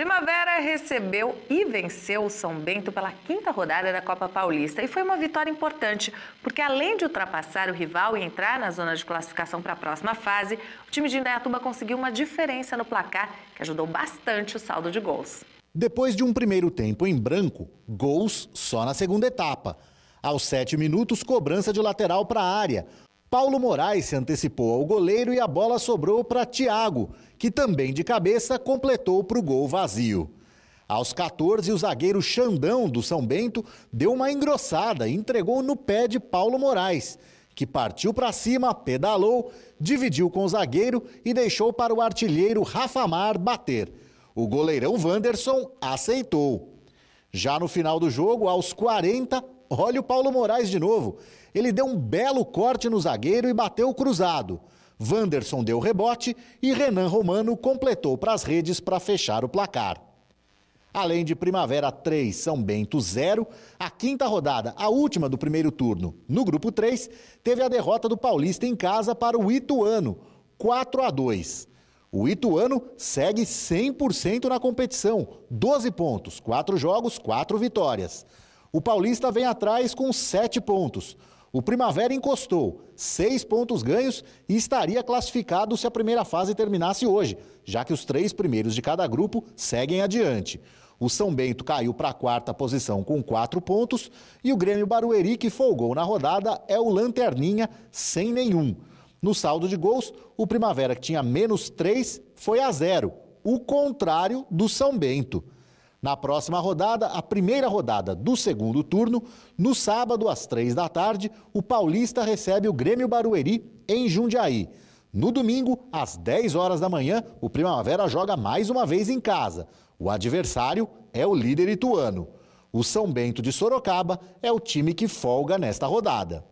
Primavera recebeu e venceu o São Bento pela quinta rodada da Copa Paulista. E foi uma vitória importante, porque além de ultrapassar o rival e entrar na zona de classificação para a próxima fase, o time de Indaiatuba conseguiu uma diferença no placar que ajudou bastante o saldo de gols. Depois de um primeiro tempo em branco, gols só na segunda etapa. Aos sete minutos, cobrança de lateral para a área. Paulo Moraes se antecipou ao goleiro e a bola sobrou para Thiago, que também de cabeça completou para o gol vazio. Aos 14, o zagueiro Xandão do São Bento deu uma engrossada e entregou no pé de Paulo Moraes, que partiu para cima, pedalou, dividiu com o zagueiro e deixou para o artilheiro Rafa Mar bater. O goleirão Wanderson aceitou. Já no final do jogo, aos 40, Olha o Paulo Moraes de novo. Ele deu um belo corte no zagueiro e bateu cruzado. Vanderson deu rebote e Renan Romano completou para as redes para fechar o placar. Além de Primavera 3, São Bento 0, a quinta rodada, a última do primeiro turno, no grupo 3, teve a derrota do Paulista em casa para o Ituano, 4 a 2. O Ituano segue 100% na competição, 12 pontos, 4 jogos, 4 vitórias. O Paulista vem atrás com sete pontos. O Primavera encostou, seis pontos ganhos e estaria classificado se a primeira fase terminasse hoje, já que os três primeiros de cada grupo seguem adiante. O São Bento caiu para a quarta posição com quatro pontos e o Grêmio Barueri, que folgou na rodada, é o Lanterninha sem nenhum. No saldo de gols, o Primavera, que tinha menos três, foi a zero, o contrário do São Bento. Na próxima rodada, a primeira rodada do segundo turno, no sábado às três da tarde, o Paulista recebe o Grêmio Barueri em Jundiaí. No domingo, às 10 horas da manhã, o Primavera joga mais uma vez em casa. O adversário é o líder ituano. O São Bento de Sorocaba é o time que folga nesta rodada.